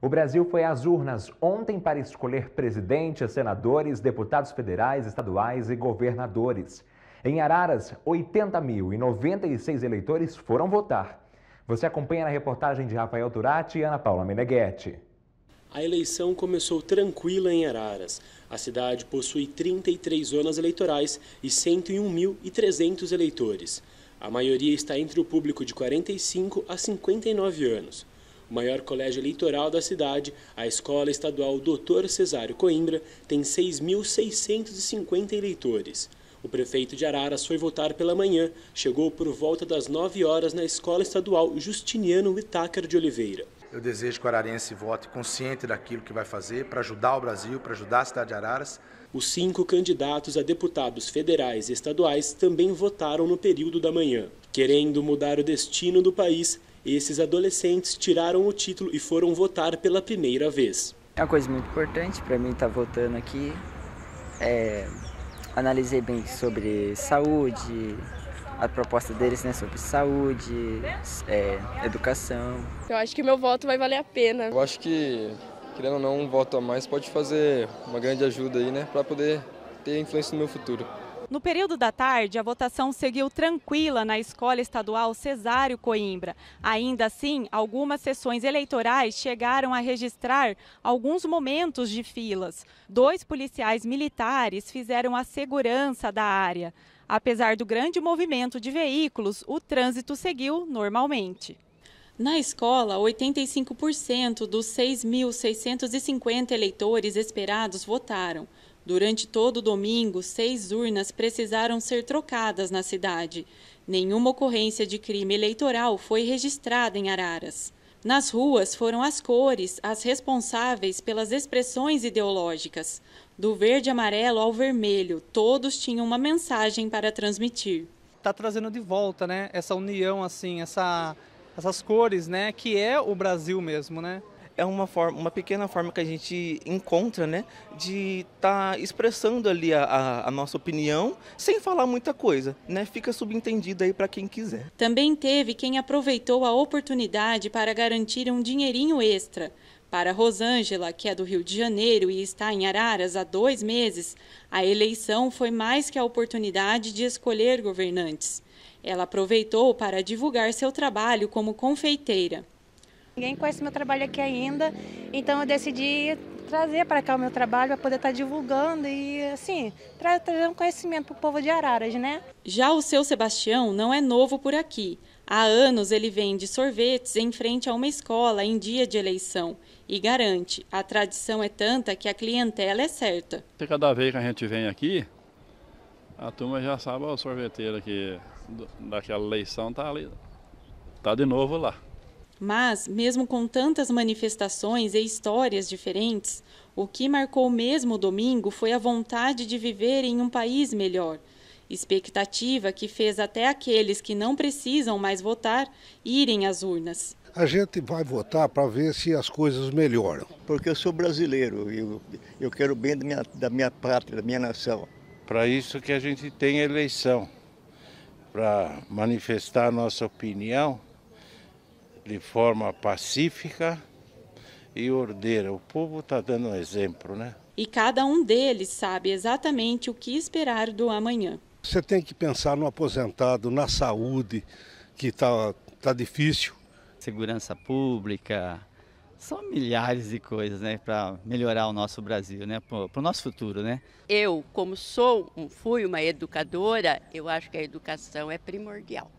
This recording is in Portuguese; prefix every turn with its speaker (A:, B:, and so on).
A: O Brasil foi às urnas ontem para escolher presidentes, senadores, deputados federais, estaduais e governadores. Em Araras, 80 mil e 96 eleitores foram votar. Você acompanha na reportagem de Rafael Turati e Ana Paula Meneghetti. A eleição começou tranquila em Araras. A cidade possui 33 zonas eleitorais e 101.300 eleitores. A maioria está entre o público de 45 a 59 anos o maior colégio eleitoral da cidade, a Escola Estadual Dr. Cesário Coimbra tem 6.650 eleitores. O prefeito de Araras foi votar pela manhã, chegou por volta das 9 horas na Escola Estadual Justiniano Itácar de Oliveira. Eu desejo que o ararense vote consciente daquilo que vai fazer para ajudar o Brasil, para ajudar a cidade de Araras. Os cinco candidatos a deputados federais e estaduais também votaram no período da manhã. Querendo mudar o destino do país, esses adolescentes tiraram o título e foram votar pela primeira vez.
B: É uma coisa muito importante para mim estar tá votando aqui. É, analisei bem sobre saúde, a proposta deles né, sobre saúde, é, educação. Eu acho que meu voto vai valer a pena. Eu acho que, querendo ou não, um voto a mais pode fazer uma grande ajuda aí, né, para poder
A: ter influência no meu futuro.
B: No período da tarde, a votação seguiu tranquila na Escola Estadual Cesário Coimbra. Ainda assim, algumas sessões eleitorais chegaram a registrar alguns momentos de filas. Dois policiais militares fizeram a segurança da área. Apesar do grande movimento de veículos, o trânsito seguiu normalmente. Na escola, 85% dos 6.650 eleitores esperados votaram. Durante todo o domingo, seis urnas precisaram ser trocadas na cidade. Nenhuma ocorrência de crime eleitoral foi registrada em Araras. Nas ruas foram as cores as responsáveis pelas expressões ideológicas. Do verde amarelo ao vermelho, todos tinham uma mensagem para transmitir. Está trazendo de volta, né? Essa
A: união, assim, essa, essas cores, né? Que é o Brasil mesmo, né? é uma forma, uma pequena forma que a gente encontra, né, de estar tá expressando ali a, a, a, nossa opinião sem falar muita coisa, né? Fica subentendido aí para quem quiser.
B: Também teve quem aproveitou a oportunidade para garantir um dinheirinho extra. Para Rosângela, que é do Rio de Janeiro e está em Araras há dois meses, a eleição foi mais que a oportunidade de escolher governantes. Ela aproveitou para divulgar seu trabalho como confeiteira. Ninguém conhece meu trabalho aqui ainda, então eu decidi trazer para cá o meu trabalho para poder estar tá divulgando e assim, trazer um conhecimento para o povo de Araras, né? Já o seu Sebastião não é novo por aqui. Há anos ele vende sorvetes em frente a uma escola em dia de eleição e garante, a tradição é tanta que a clientela é certa. Cada vez que a gente vem aqui, a turma já sabe o sorveteiro que daquela eleição
A: tá ali, tá de novo lá.
B: Mas, mesmo com tantas manifestações e histórias diferentes, o que marcou mesmo o domingo foi a vontade de viver em um país melhor, expectativa que fez até aqueles que não precisam mais votar irem às urnas. A gente vai votar para ver se as coisas melhoram. Porque eu sou brasileiro, eu, eu quero o bem da minha, da minha pátria, da minha nação. Para isso que a gente tem eleição, para manifestar a nossa opinião de forma pacífica e ordeira. O povo está dando um exemplo, né? E cada um deles sabe exatamente o que esperar do amanhã.
A: Você tem que pensar no aposentado, na saúde, que está tá difícil. Segurança pública,
B: são milhares de coisas né, para melhorar o nosso Brasil, né, para o nosso futuro. Né? Eu, como sou, fui uma educadora, eu acho que a educação é primordial.